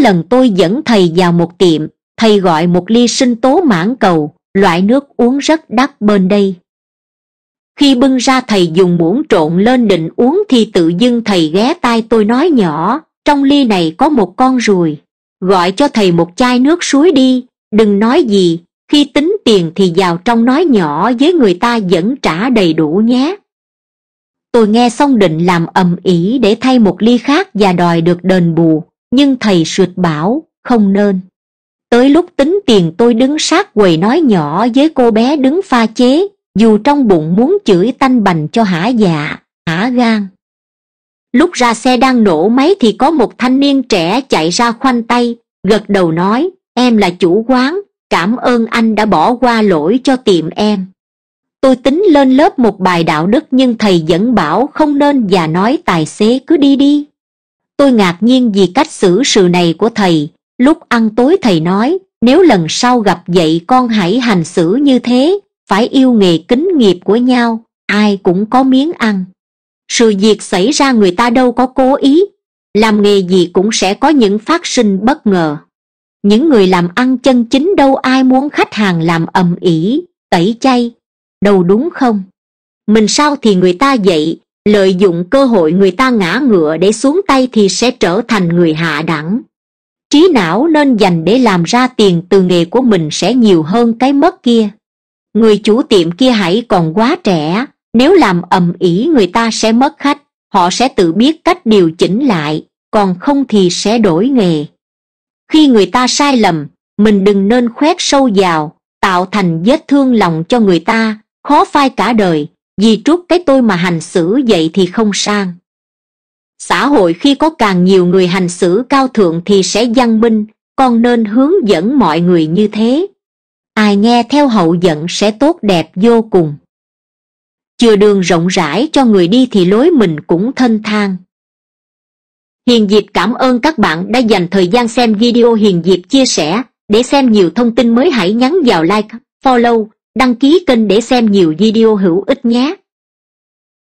lần tôi dẫn thầy vào một tiệm thầy gọi một ly sinh tố mãn cầu loại nước uống rất đắt bên đây khi bưng ra thầy dùng muỗng trộn lên định uống thì tự dưng thầy ghé tai tôi nói nhỏ trong ly này có một con ruồi gọi cho thầy một chai nước suối đi đừng nói gì khi tính tiền thì vào trong nói nhỏ với người ta vẫn trả đầy đủ nhé tôi nghe xong định làm ầm ĩ để thay một ly khác và đòi được đền bù nhưng thầy sượt bảo không nên tới lúc tính tiền tôi đứng sát quầy nói nhỏ với cô bé đứng pha chế dù trong bụng muốn chửi tanh bành cho hả dạ hả gan lúc ra xe đang nổ máy thì có một thanh niên trẻ chạy ra khoanh tay gật đầu nói em là chủ quán cảm ơn anh đã bỏ qua lỗi cho tiệm em tôi tính lên lớp một bài đạo đức nhưng thầy vẫn bảo không nên và nói tài xế cứ đi đi tôi ngạc nhiên vì cách xử sự này của thầy lúc ăn tối thầy nói nếu lần sau gặp vậy con hãy hành xử như thế phải yêu nghề kính nghiệp của nhau ai cũng có miếng ăn sự việc xảy ra người ta đâu có cố ý làm nghề gì cũng sẽ có những phát sinh bất ngờ những người làm ăn chân chính đâu ai muốn khách hàng làm ầm ĩ tẩy chay đâu đúng không mình sao thì người ta vậy lợi dụng cơ hội người ta ngã ngựa để xuống tay thì sẽ trở thành người hạ đẳng trí não nên dành để làm ra tiền từ nghề của mình sẽ nhiều hơn cái mất kia người chủ tiệm kia hãy còn quá trẻ nếu làm ầm ĩ người ta sẽ mất khách họ sẽ tự biết cách điều chỉnh lại còn không thì sẽ đổi nghề khi người ta sai lầm mình đừng nên khoét sâu vào tạo thành vết thương lòng cho người ta khó phai cả đời vì trút cái tôi mà hành xử vậy thì không sang xã hội khi có càng nhiều người hành xử cao thượng thì sẽ văn minh con nên hướng dẫn mọi người như thế ai nghe theo hậu dẫn sẽ tốt đẹp vô cùng chừa đường rộng rãi cho người đi thì lối mình cũng thân thang hiền diệp cảm ơn các bạn đã dành thời gian xem video hiền diệp chia sẻ để xem nhiều thông tin mới hãy nhắn vào like follow đăng ký kênh để xem nhiều video hữu ích nhé